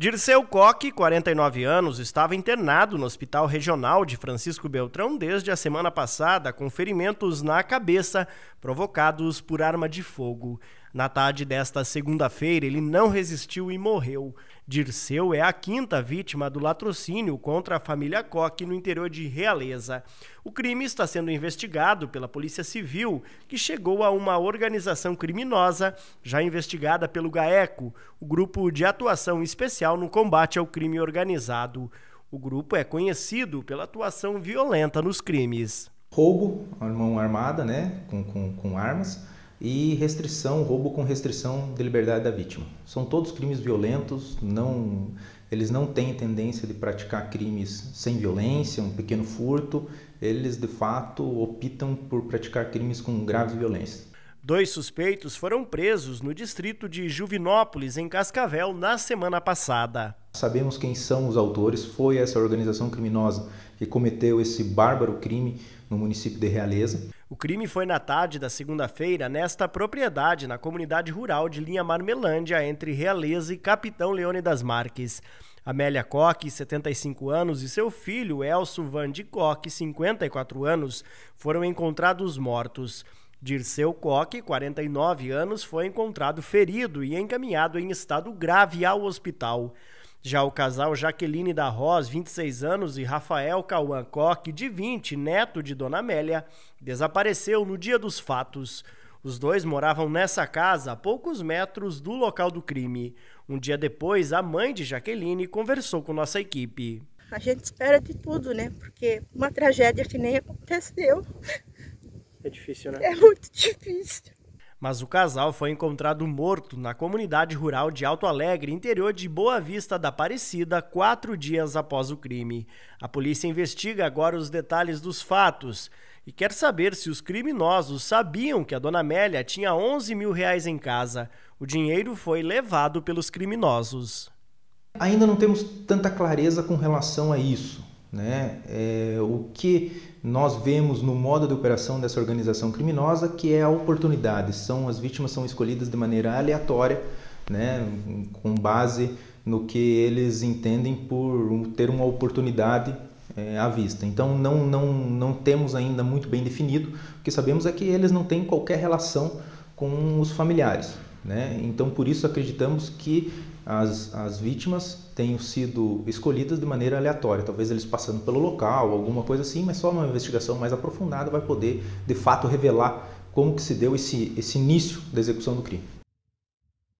Dirceu Coque, 49 anos, estava internado no Hospital Regional de Francisco Beltrão desde a semana passada com ferimentos na cabeça provocados por arma de fogo. Na tarde desta segunda-feira, ele não resistiu e morreu. Dirceu é a quinta vítima do latrocínio contra a família Koch no interior de Realeza. O crime está sendo investigado pela Polícia Civil, que chegou a uma organização criminosa já investigada pelo GAECO, o Grupo de Atuação Especial no Combate ao Crime Organizado. O grupo é conhecido pela atuação violenta nos crimes. Roubo, mão armada, né, com, com, com armas e restrição, roubo com restrição de liberdade da vítima. São todos crimes violentos, não, eles não têm tendência de praticar crimes sem violência, um pequeno furto, eles de fato optam por praticar crimes com graves violências. Dois suspeitos foram presos no distrito de Juvinópolis, em Cascavel, na semana passada. Sabemos quem são os autores, foi essa organização criminosa que cometeu esse bárbaro crime no município de Realeza. O crime foi na tarde da segunda-feira nesta propriedade, na comunidade rural de Linha Marmelândia, entre Realeza e Capitão Leone das Marques. Amélia Coque, 75 anos, e seu filho Elso Van de Coque, 54 anos, foram encontrados mortos. Dirceu Coque, 49 anos, foi encontrado ferido e encaminhado em estado grave ao hospital. Já o casal Jaqueline da Roz, 26 anos, e Rafael Cauã Coque, de 20, neto de Dona Amélia, desapareceu no dia dos fatos. Os dois moravam nessa casa a poucos metros do local do crime. Um dia depois, a mãe de Jaqueline conversou com nossa equipe. A gente espera de tudo, né? Porque uma tragédia que nem aconteceu é difícil, né? É muito difícil. Mas o casal foi encontrado morto na comunidade rural de Alto Alegre, interior de Boa Vista da Aparecida, quatro dias após o crime. A polícia investiga agora os detalhes dos fatos e quer saber se os criminosos sabiam que a dona Amélia tinha 11 mil reais em casa. O dinheiro foi levado pelos criminosos. Ainda não temos tanta clareza com relação a isso. Né? É, o que nós vemos no modo de operação dessa organização criminosa que é a oportunidade. São as vítimas são escolhidas de maneira aleatória, né, com base no que eles entendem por ter uma oportunidade é, à vista. Então não não não temos ainda muito bem definido. O que sabemos é que eles não têm qualquer relação com os familiares. Né? Então, por isso acreditamos que as, as vítimas tenham sido escolhidas de maneira aleatória, talvez eles passando pelo local, alguma coisa assim, mas só uma investigação mais aprofundada vai poder, de fato, revelar como que se deu esse, esse início da execução do crime.